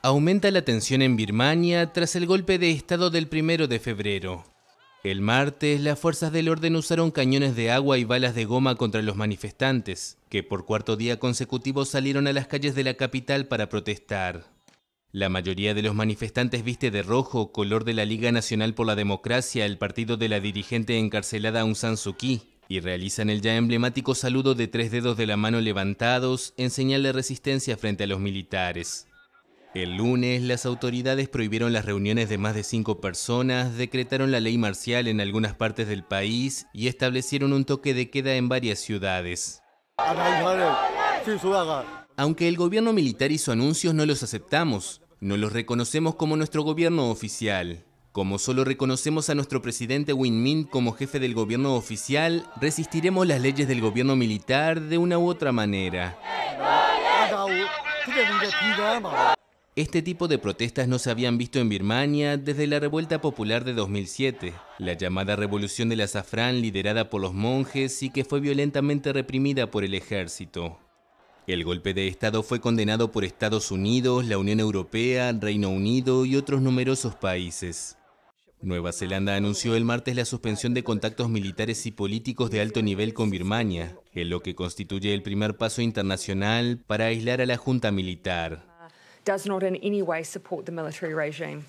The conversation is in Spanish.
Aumenta la tensión en Birmania tras el golpe de estado del primero de febrero. El martes, las fuerzas del orden usaron cañones de agua y balas de goma contra los manifestantes, que por cuarto día consecutivo salieron a las calles de la capital para protestar. La mayoría de los manifestantes viste de rojo, color de la Liga Nacional por la Democracia, el partido de la dirigente encarcelada Aung San Suu Kyi, y realizan el ya emblemático saludo de tres dedos de la mano levantados en señal de resistencia frente a los militares. El lunes, las autoridades prohibieron las reuniones de más de cinco personas, decretaron la ley marcial en algunas partes del país y establecieron un toque de queda en varias ciudades. Aunque el gobierno militar hizo anuncios, no los aceptamos. No los reconocemos como nuestro gobierno oficial. Como solo reconocemos a nuestro presidente Win Min como jefe del gobierno oficial, resistiremos las leyes del gobierno militar de una u otra manera. Este tipo de protestas no se habían visto en Birmania desde la revuelta popular de 2007, la llamada revolución del azafrán liderada por los monjes y que fue violentamente reprimida por el ejército. El golpe de Estado fue condenado por Estados Unidos, la Unión Europea, Reino Unido y otros numerosos países. Nueva Zelanda anunció el martes la suspensión de contactos militares y políticos de alto nivel con Birmania, en lo que constituye el primer paso internacional para aislar a la Junta Militar. does not in any way support the military regime.